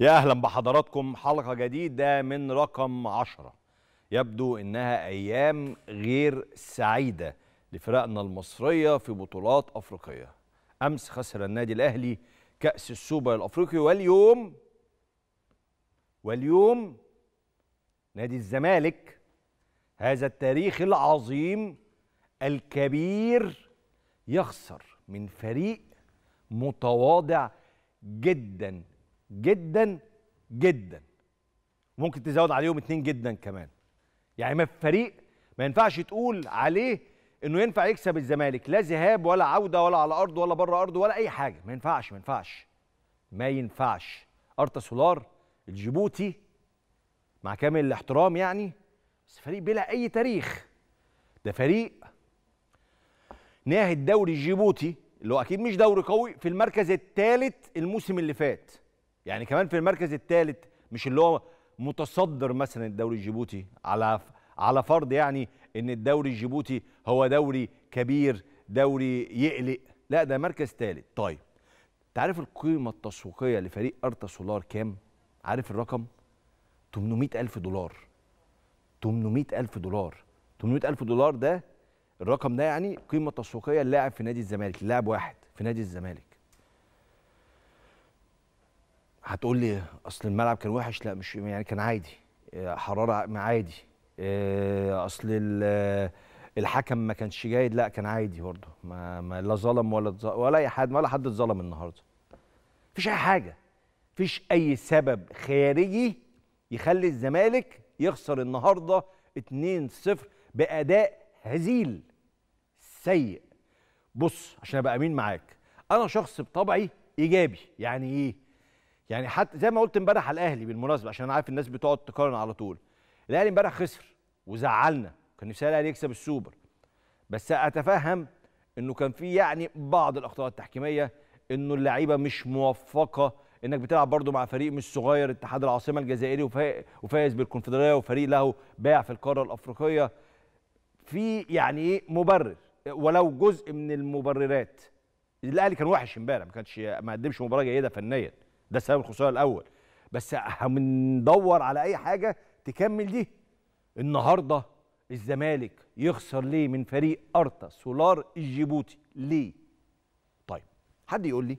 يا أهلا بحضراتكم حلقة جديدة من رقم عشرة يبدو أنها أيام غير سعيدة لفرقنا المصرية في بطولات أفريقية أمس خسر النادي الأهلي كأس السوبر الأفريقي واليوم واليوم نادي الزمالك هذا التاريخ العظيم الكبير يخسر من فريق متواضع جدا جدا جدا ممكن تزود عليهم اتنين جدا كمان يعني ما فريق ما ينفعش تقول عليه انه ينفع يكسب الزمالك لا ذهاب ولا عوده ولا على ارض ولا بره ارض ولا اي حاجه ما ينفعش ما ينفعش ما ينفعش ارتا سولار الجيبوتي مع كامل الاحترام يعني بس فريق بلا اي تاريخ ده فريق ناهي الدوري الجيبوتي اللي هو اكيد مش دوري قوي في المركز الثالث الموسم اللي فات يعني كمان في المركز الثالث مش اللي هو متصدر مثلا الدوري الجيبوتي على على فرض يعني ان الدوري الجيبوتي هو دوري كبير دوري يقلق لا ده مركز ثالث طيب تعرف القيمه التسويقيه لفريق ارتا سولار كام عارف الرقم 800 ألف دولار 800 ألف دولار 800 ألف دولار ده الرقم ده يعني قيمة تسويقية اللاعب في نادي الزمالك لاعب واحد في نادي الزمالك هتقول لي اصل الملعب كان وحش لا مش يعني كان عادي آه، حراره عادي آه، اصل آه، الحكم ما كانش جيد لا كان عادي برضه ما, ما لا ظلم ولا ولا اي حد ولا حد اتظلم النهارده مفيش اي حاجه مفيش اي سبب خارجي يخلي الزمالك يخسر النهارده 2-0 باداء هزيل سيء بص عشان ابقى امين معاك انا شخص بطبعي ايجابي يعني ايه يعني حتى زي ما قلت امبارح على الاهلي بالمناسبه عشان انا عارف الناس بتقعد تقارن على طول الاهلي امبارح خسر وزعلنا كان نفسي الاهلي يكسب السوبر بس اتفهم انه كان في يعني بعض الاخطاء التحكيميه انه اللعيبه مش موفقه انك بتلعب برضه مع فريق مش صغير اتحاد العاصمه الجزائري وفايز بالكونفدراليه وفريق له باع في القاره الافريقيه في يعني ايه مبرر ولو جزء من المبررات الاهلي كان وحش امبارح ما كانش ما قدمش مباراه جيده فنيا ده سبب الخساره الاول بس هندور على اي حاجه تكمل دي النهارده الزمالك يخسر ليه من فريق ارتا سولار الجيبوتي ليه طيب حد يقول لي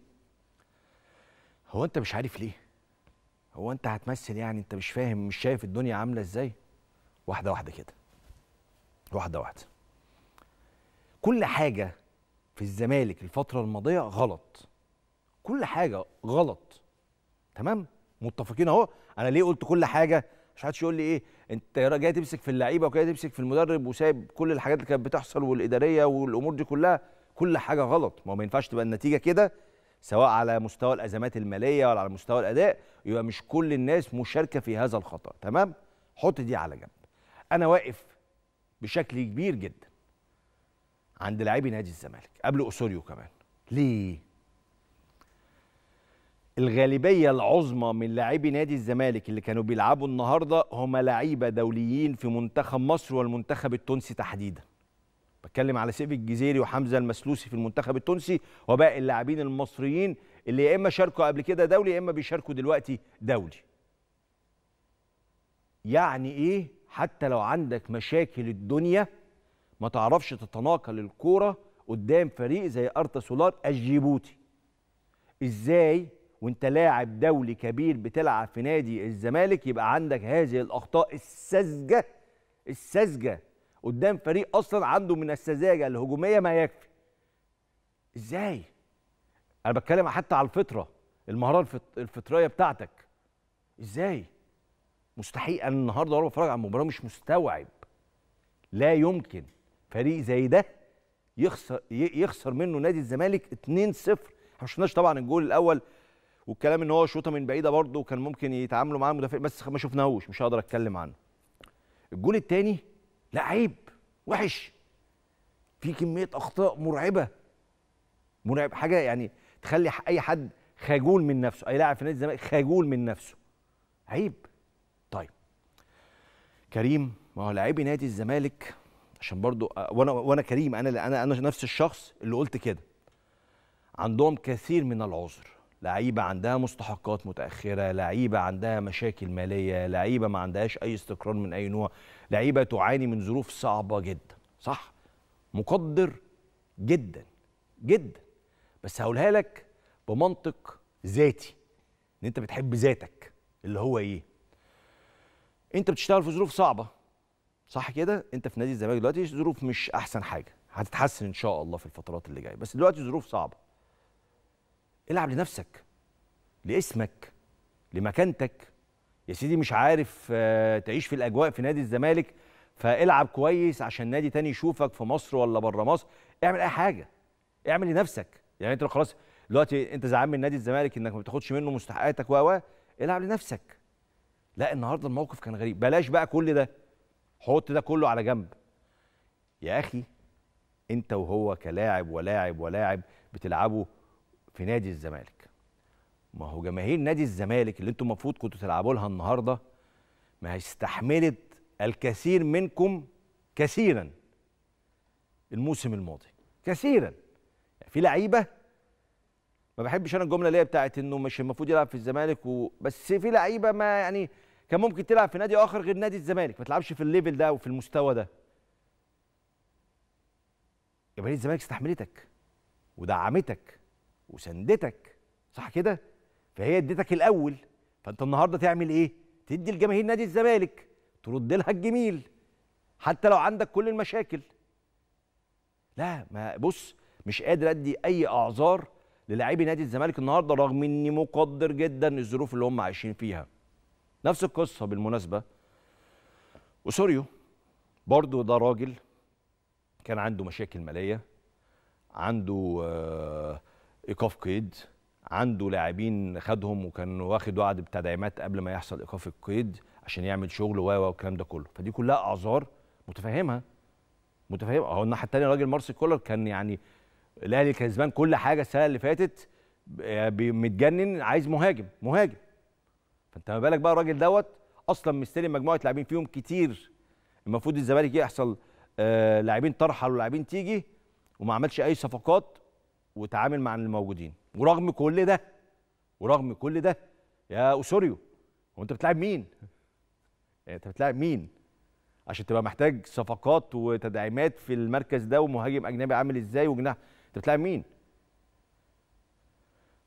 هو انت مش عارف ليه هو انت هتمثل يعني انت مش فاهم مش شايف الدنيا عامله ازاي واحده واحده كده واحده واحده كل حاجه في الزمالك الفتره الماضيه غلط كل حاجه غلط تمام متفقين اهو انا ليه قلت كل حاجه مش حدش يقول لي ايه انت جاي تمسك في اللعيبه وجاي تمسك في المدرب وسايب كل الحاجات اللي كانت بتحصل والاداريه والامور دي كلها كل حاجه غلط ما هو ما ينفعش تبقى النتيجه كده سواء على مستوى الازمات الماليه ولا على مستوى الاداء يبقى مش كل الناس مشاركه في هذا الخطا تمام حط دي على جنب انا واقف بشكل كبير جدا عند لاعبي نادي الزمالك قبل اسوريو كمان ليه الغالبيه العظمى من لاعبي نادي الزمالك اللي كانوا بيلعبوا النهارده هم لعيبه دوليين في منتخب مصر والمنتخب التونسي تحديدا بتكلم على سيف الجزيري وحمزه المسلوسي في المنتخب التونسي وباقي اللاعبين المصريين اللي يا اما شاركوا قبل كده دولي يا اما بيشاركوا دلوقتي دولي يعني ايه حتى لو عندك مشاكل الدنيا ما تعرفش تتناقل الكوره قدام فريق زي ارتا سولار الجيبوتي ازاي وانت لاعب دولي كبير بتلعب في نادي الزمالك يبقى عندك هذه الاخطاء الساذجه الساذجه قدام فريق اصلا عنده من السذاجه الهجوميه ما يكفي ازاي انا بتكلم حتى على الفطره المهاره الفطريه بتاعتك ازاي مستحيل انا النهارده وانا بتفرج على المباراه مش مستوعب لا يمكن فريق زي ده يخسر يخسر منه نادي الزمالك 2-0 احنا ما شفناش طبعا الجول الاول والكلام ان هو شوطه من بعيده برضه كان ممكن يتعاملوا معاه المدافع بس ما شفناهوش مش هقدر اتكلم عنه الجول الثاني لا عيب وحش في كميه اخطاء مرعبه مرعب حاجه يعني تخلي اي حد خجول من نفسه اي لاعب في نادي الزمالك خجول من نفسه عيب طيب كريم ما هو لاعبي نادي الزمالك عشان برضو آه، وانا وانا كريم انا انا انا نفس الشخص اللي قلت كده عندهم كثير من العذر لعيبه عندها مستحقات متاخره لعيبه عندها مشاكل ماليه لعيبه ما عندهاش اي استقرار من اي نوع لعيبه تعاني من ظروف صعبه جدا صح مقدر جدا جدا بس هقولها لك بمنطق ذاتي ان انت بتحب ذاتك اللي هو ايه انت بتشتغل في ظروف صعبه صح كده انت في نادي الزمالك دلوقتي ظروف مش احسن حاجه هتتحسن ان شاء الله في الفترات اللي جايه بس دلوقتي ظروف صعبه العب لنفسك لاسمك لمكانتك يا سيدي مش عارف آه، تعيش في الاجواء في نادي الزمالك فالعب كويس عشان نادي تاني يشوفك في مصر ولا بره مصر اعمل اي حاجه اعمل لنفسك يعني انت خلاص دلوقتي انت زعلان من نادي الزمالك انك ما بتاخدش منه مستحقاتك و العب لنفسك لا النهارده الموقف كان غريب بلاش بقى كل ده حط ده كله على جنب يا اخي انت وهو كلاعب ولاعب ولاعب بتلعبوا في نادي الزمالك ما هو جماهير نادي الزمالك اللي انتم المفروض كنتوا تلعبوا لها النهارده ما هي استحملت الكثير منكم كثيرا الموسم الماضي كثيرا يعني في لعيبه ما بحبش انا الجمله اللي هي بتاعت انه مش المفروض يلعب في الزمالك وبس في لعيبه ما يعني كان ممكن تلعب في نادي اخر غير نادي الزمالك ما تلعبش في الليفل ده وفي المستوى ده يبقى ليه الزمالك استحملتك ودعمتك وسندتك صح كده فهي اديتك الاول فانت النهارده تعمل ايه تدي لجماهير نادي الزمالك ترد لها الجميل حتى لو عندك كل المشاكل لا ما بص مش قادر ادي اي اعذار للاعبي نادي الزمالك النهارده رغم اني مقدر جدا الظروف اللي هم عايشين فيها نفس القصه بالمناسبه وسوريو برضو ده راجل كان عنده مشاكل ماليه عنده آه ايقاف قيد عنده لاعبين خدهم وكان واخد وعد بتدعيمات قبل ما يحصل ايقاف القيد عشان يعمل شغل و والكلام ده كله فدي كلها اعذار متفهمها متفهم اهو الناحيه الثانيه راجل مارسيل كولر كان يعني الاهلي كسبان كل حاجه السنه اللي فاتت آه، متجنن عايز مهاجم مهاجم فانت ما بالك بقى الراجل دوت اصلا مستلم مجموعه لاعبين فيهم كتير المفروض الزمالك يحصل آه لاعبين ترحل ولاعبين تيجي وما عملش اي صفقات وتعامل مع الموجودين ورغم كل ده ورغم كل ده يا اوسوريو هو انت بتلاعب مين؟ يعني انت بتلاعب مين؟ عشان تبقى محتاج صفقات وتدعيمات في المركز ده ومهاجم اجنبي عامل ازاي وجناح انت بتلاعب مين؟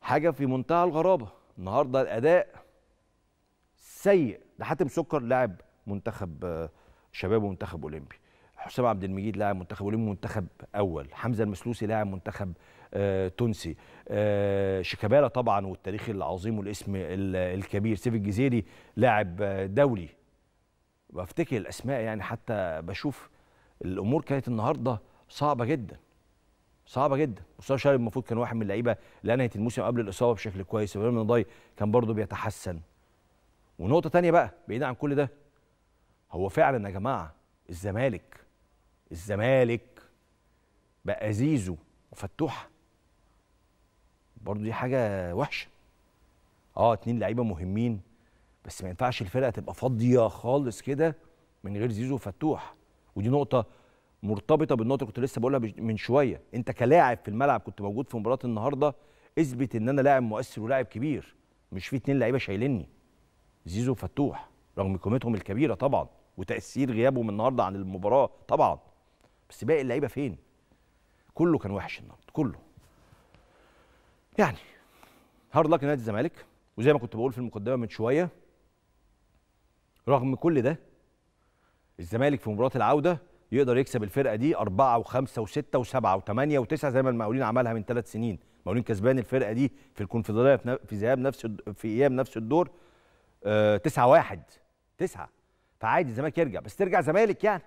حاجه في منتهى الغرابه النهارده الاداء سيء ده حاتم سكر لاعب منتخب شباب ومنتخب اولمبي حسام عبد المجيد لاعب منتخب اولمبي منتخب اول حمزه المسلوسي لاعب منتخب آه، تونسي آه، شيكابالا طبعا والتاريخ العظيم والاسم الكبير سيف الجزيري لاعب دولي بفتكر الاسماء يعني حتى بشوف الامور كانت النهارده صعبه جدا صعبه جدا مستوى شارب المفروض كان واحد من اللعيبه اللي انهت الموسم قبل الاصابه بشكل كويس ابراهيم نضاي كان برضه بيتحسن ونقطه تانية بقى بعيدا عن كل ده هو فعلا يا جماعه الزمالك الزمالك بقى زيزو وفتوحه برضو دي حاجه وحشه اه اتنين لعيبه مهمين بس ما ينفعش الفرقه تبقى فاضيه خالص كده من غير زيزو وفتوح ودي نقطه مرتبطه بالنقطه اللي كنت لسه بقولها من شويه انت كلاعب في الملعب كنت موجود في مباراه النهارده اثبت ان انا لاعب مؤثر ولاعب كبير مش في اتنين لعيبه شايلني زيزو وفتوح رغم قيمتهم الكبيره طبعا وتاثير غيابهم النهارده عن المباراه طبعا بس باقي اللعيبه فين كله كان وحش النهارده كله يعني هارد لك لنادي الزمالك وزي ما كنت بقول في المقدمه من شويه رغم كل ده الزمالك في مباراه العوده يقدر يكسب الفرقه دي أربعة وخمسة وستة وسبعة وثمانية وتسعة زي ما المقاولين عملها من ثلاث سنين المقاولين كسبان الفرقه دي في الكونفدراليه في ذهاب نفس في ايام نفس الدور آه، تسعه واحد تسعه فعادي الزمالك يرجع بس ترجع زمالك يعني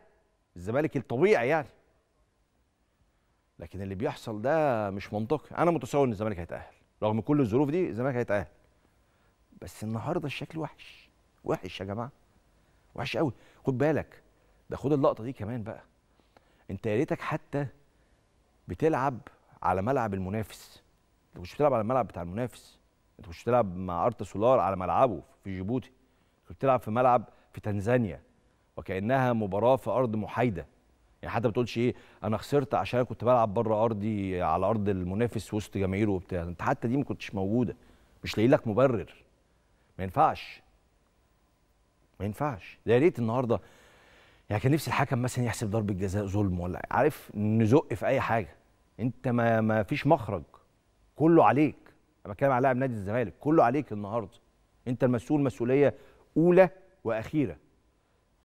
الزمالك الطبيعي يعني لكن اللي بيحصل ده مش منطقي انا متصور ان الزمالك هيتاهل رغم كل الظروف دي الزمالك هيتاهل بس النهارده الشكل وحش وحش يا جماعه وحش قوي خد بالك ده خد اللقطه دي كمان بقى انت يا ريتك حتى بتلعب على ملعب المنافس انت مش بتلعب على الملعب بتاع المنافس انت مش بتلعب مع ارتا سولار على ملعبه في جيبوتي انت بتلعب في ملعب في تنزانيا وكانها مباراه في ارض محايده يعني حتى ما تقولش ايه انا خسرت عشان كنت بلعب بره ارضي على ارض المنافس وسط جماهيره وبتاع انت حتى دي ما كنتش موجوده مش لاقي لك مبرر ما ينفعش ما ينفعش ده يا ريت النهارده يعني كان نفسي الحكم مثلا يحسب ضربه جزاء ظلم ولا عارف نزق في اي حاجه انت ما ما فيش مخرج كله عليك انا بتكلم على لاعب نادي الزمالك كله عليك النهارده انت المسؤول مسؤوليه اولى واخيره